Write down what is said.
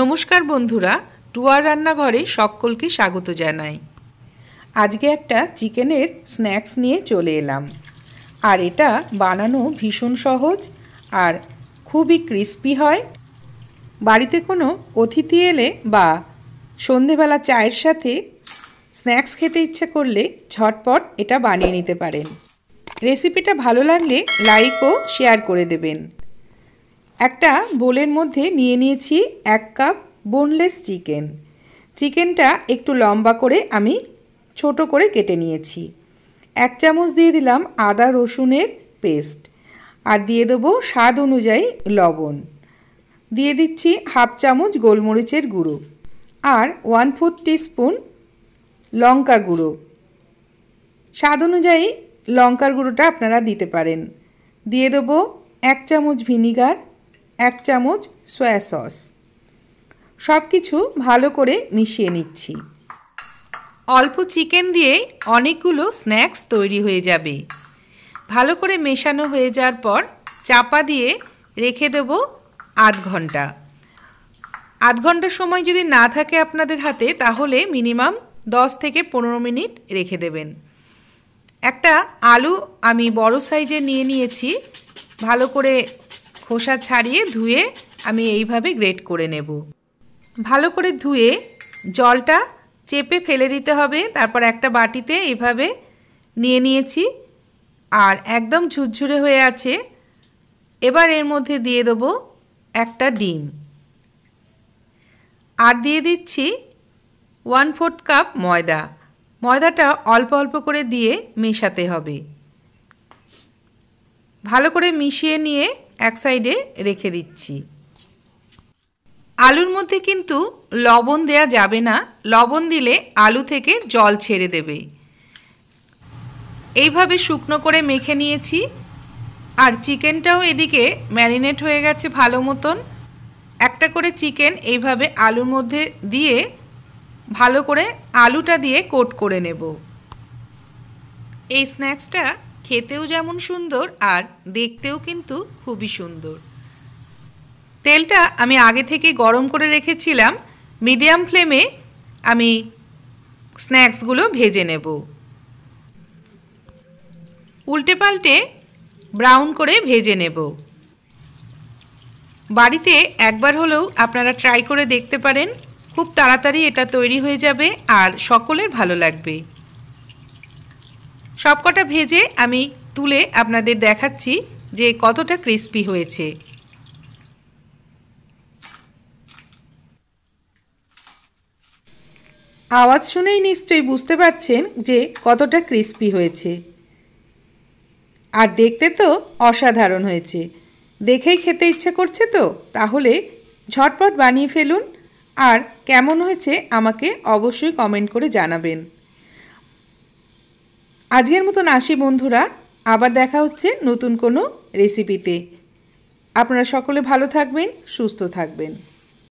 নমস্কার বন্ধুরা টুয়ার রান্নাঘরে সকলকে স্বাগত জানাই আজকে একটা চিকেনের স্ন্যাক্স নিয়ে চলে এলাম আর এটা বানানো ভীষণ সহজ আর খুবই ক্রিস্পি হয় বাড়িতে কোনো অতিথি এলে বা সন্ধেবেলা চায়ের সাথে স্ন্যাক্স খেতে ইচ্ছা করলে ঝটপট এটা বানিয়ে নিতে পারেন রেসিপিটা ভালো লাগলে লাইক ও শেয়ার করে দেবেন একটা বোলের মধ্যে নিয়ে নিয়েছি এক কাপ বোনলেস চিকেন চিকেনটা একটু লম্বা করে আমি ছোট করে কেটে নিয়েছি এক চামচ দিয়ে দিলাম আদা রসুনের পেস্ট আর দিয়ে দেবো স্বাদ অনুযায়ী লবণ দিয়ে দিচ্ছি হাফ চামচ গোলমরিচের গুঁড়ো আর ওয়ান ফোর স্পুন লঙ্কা গুঁড়ো স্বাদ অনুযায়ী লঙ্কার গুঁড়োটা আপনারা দিতে পারেন দিয়ে দেবো এক চামচ ভিনিগার এক চামচ সয়া সস সব কিছু ভালো করে মিশিয়ে নিচ্ছি অল্প চিকেন দিয়ে অনেকগুলো স্ন্যাক্স তৈরি হয়ে যাবে ভালো করে মেশানো হয়ে যাওয়ার পর চাপা দিয়ে রেখে দেব আধ ঘন্টা আধ ঘন্টা সময় যদি না থাকে আপনাদের হাতে তাহলে মিনিমাম দশ থেকে পনেরো মিনিট রেখে দেবেন একটা আলু আমি বড় সাইজে নিয়ে নিয়েছি ভালো করে খোসা ছাড়িয়ে ধুয়ে আমি এইভাবে গ্রেট করে নেব ভালো করে ধুয়ে জলটা চেপে ফেলে দিতে হবে তারপর একটা বাটিতে এইভাবে নিয়ে নিয়েছি আর একদম ঝুরঝুরে হয়ে আছে এবার এর মধ্যে দিয়ে দেবো একটা ডিম আর দিয়ে দিচ্ছি ওয়ান ফোর্থ কাপ ময়দা ময়দাটা অল্প অল্প করে দিয়ে মেশাতে হবে ভালো করে মিশিয়ে নিয়ে এক সাইডে রেখে দিচ্ছি আলুর মধ্যে কিন্তু লবণ দেয়া যাবে না লবণ দিলে আলু থেকে জল ছেড়ে দেবে এইভাবে শুকনো করে মেখে নিয়েছি আর চিকেনটাও এদিকে ম্যারিনেট হয়ে গেছে ভালো মতন একটা করে চিকেন এইভাবে আলুর মধ্যে দিয়ে ভালো করে আলুটা দিয়ে কোট করে নেব এই স্ন্যাক্সটা খেতেও যেমন সুন্দর আর দেখতেও কিন্তু খুবই সুন্দর তেলটা আমি আগে থেকে গরম করে রেখেছিলাম মিডিয়াম ফ্লেমে আমি স্ন্যাক্সগুলো ভেজে নেব উল্টে পাল্টে ব্রাউন করে ভেজে নেব বাড়িতে একবার হলেও আপনারা ট্রাই করে দেখতে পারেন খুব তাড়াতাড়ি এটা তৈরি হয়ে যাবে আর সকলের ভালো লাগবে সবকটা ভেজে আমি তুলে আপনাদের দেখাচ্ছি যে কতটা ক্রিস্পি হয়েছে আওয়াজ শুনেই নিশ্চয়ই বুঝতে পারছেন যে কতটা ক্রিস্পি হয়েছে আর দেখতে তো অসাধারণ হয়েছে দেখেই খেতে ইচ্ছা করছে তো তাহলে ঝটপট বানিয়ে ফেলুন আর কেমন হয়েছে আমাকে অবশ্যই কমেন্ট করে জানাবেন আজকের মতন আসি বন্ধুরা আবার দেখা হচ্ছে নতুন কোনো রেসিপিতে আপনারা সকলে ভালো থাকবেন সুস্থ থাকবেন